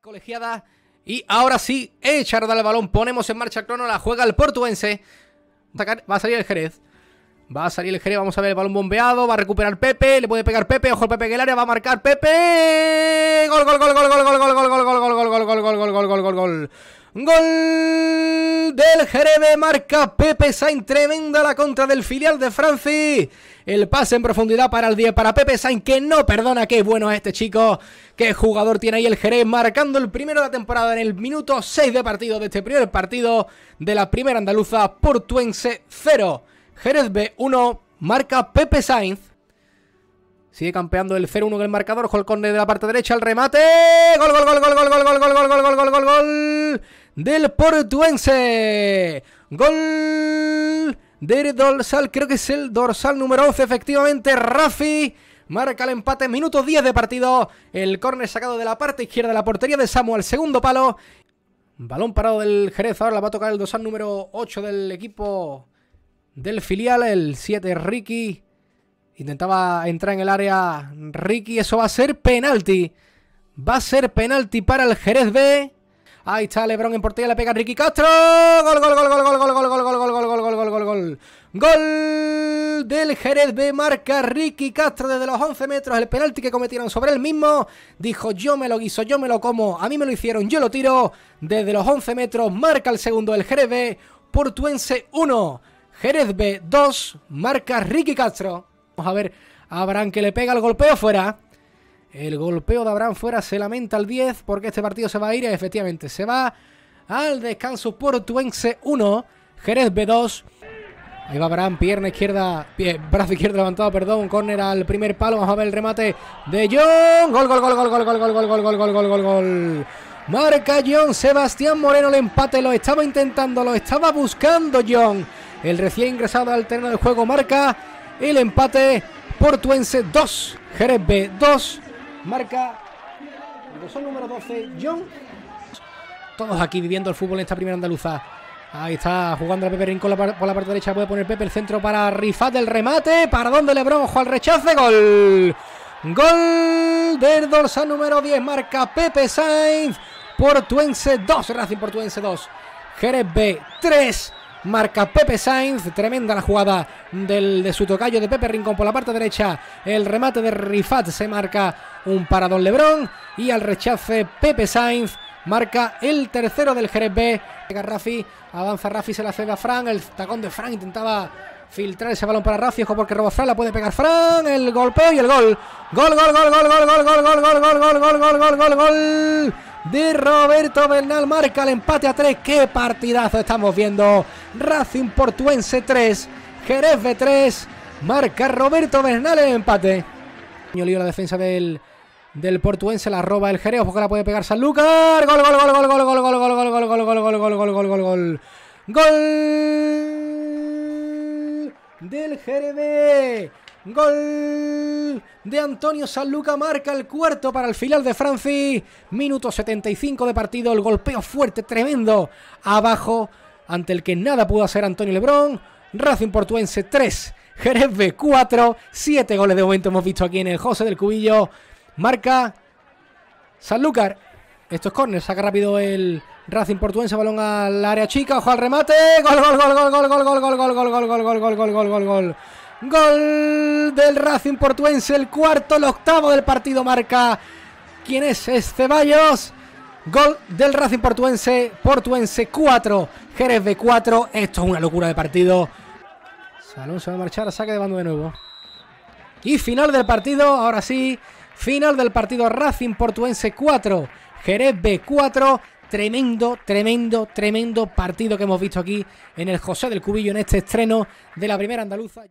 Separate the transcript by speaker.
Speaker 1: Colegiada Y ahora sí, echarle el balón, ponemos en marcha Crono, la juega el portuense. Va a salir el Jerez. Va a salir el Jerez, vamos a ver el balón bombeado, va a recuperar Pepe, le puede pegar Pepe, ojo Pepe que el área, va a marcar Pepe. gol, gol, gol, gol, gol, gol, gol, gol, gol, gol, gol, gol, gol, gol, gol, gol, gol, gol, gol. Gol del Jerebe, marca Pepe Sainz, tremenda la contra del filial de Franci. El pase en profundidad para el 10, para Pepe Sainz, que no perdona, qué bueno es este chico. Qué jugador tiene ahí el Jerez, marcando el primero de la temporada en el minuto 6 de partido de este primer partido de la primera andaluza portuense 0. Jerez B1, marca Pepe Sainz. Sigue campeando el 0-1 en el marcador. Halcón de la parte derecha, Al remate. gol, gol, gol, gol, gol del portuense. Gol del dorsal, creo que es el dorsal número 11, efectivamente, Rafi. Marca el empate, minuto 10 de partido. El córner sacado de la parte izquierda de la portería de Samuel, segundo palo. Balón parado del Jerez, ahora la va a tocar el dorsal número 8 del equipo del filial, el 7 Ricky. Intentaba entrar en el área Ricky, eso va a ser penalti. Va a ser penalti para el Jerez B. Ahí está Lebron en portilla, le pega Ricky Castro. Gol, gol, gol, gol, gol, gol, gol, gol, gol, gol, gol, gol, gol, gol, gol. Gol del Jerez B marca Ricky Castro desde los 11 metros. El penalti que cometieron sobre él mismo. Dijo yo me lo guiso, yo me lo como, a mí me lo hicieron, yo lo tiro. Desde los 11 metros marca el segundo el Jerez B. Portuense 1, Jerez B 2, marca Ricky Castro. Vamos a ver, Abraham que le pega el golpeo fuera. El golpeo de Abraham fuera se lamenta al 10 porque este partido se va a ir, efectivamente, se va al descanso portuense 1, Jerez B2. Ahí va Abraham, pierna izquierda, brazo izquierdo levantado, perdón, córner al primer palo, vamos a ver el remate de John. Gol, gol, gol, gol, gol, gol, gol, gol, gol, gol, gol, gol, gol, Marca John, Sebastián Moreno el empate, lo estaba intentando, lo estaba buscando John. El recién ingresado al terreno del juego marca el empate portuense 2, Jerez B 2 marca el son número 12, John. Todos aquí viviendo el fútbol en esta primera andaluza. Ahí está jugando a Pepe Rincón por la parte derecha. Puede poner Pepe el centro para Rifat el remate. Para donde Lebron, ojo al rechace. Gol. Gol del dorsal número 10. Marca Pepe Sainz. Portuense 2. Racing Portuense 2. Jerez B 3 marca Pepe Sainz, tremenda la jugada del, de su tocayo de Pepe Rincón por la parte derecha, el remate de Rifat se marca un para Don Lebrón y al rechace Pepe Sainz marca el tercero del Jerez B. Rafi, avanza Rafi, se la cega a Fran, el tacón de Fran intentaba filtrar ese balón para Rafi, ojo porque Robo Fran, la puede pegar Fran, el golpeo y el gol. Gol, gol, gol, gol, gol, gol, gol, gol, gol, gol, gol, gol, gol, gol, gol, gol de Roberto Bernal. Marca el empate a 3. ¡Qué partidazo estamos viendo! Racing Portuense 3, Jerez de 3. Marca Roberto Bernal el empate. Lío la defensa del, portuense, la roba el Jerez, porque la puede pegar Sanlúcar. Gol, gol, gol, gol, gol, gol, gol, gol, gol, gol, gol, gol, gol, gol, gol, gol, gol, gol. Gol del Jerez. Gol de Antonio Sanluca marca el cuarto para el final de Franci. Minuto 75 de partido. El golpeo fuerte, tremendo. Abajo, ante el que nada pudo hacer Antonio Lebrón. Racing Portuense 3, Jerez B 4. 7 goles de momento hemos visto aquí en el José del Cubillo. Marca Sanluca Esto es Saca rápido el Racing Portuense. Balón al área chica. Ojo al remate. Gol, gol, gol, gol, gol, gol, gol, gol, gol, gol, gol, gol, gol, gol, gol, gol, gol. Gol del Racing Portuense, el cuarto, el octavo del partido marca. ¿Quién es? Es Ceballos. Gol del Racing Portuense, Portuense 4, Jerez B 4. Esto es una locura de partido. Salón se va a marchar, saque de bando de nuevo. Y final del partido, ahora sí, final del partido Racing Portuense 4, Jerez B 4. Tremendo, tremendo, tremendo partido que hemos visto aquí en el José del Cubillo en este estreno de la primera andaluza.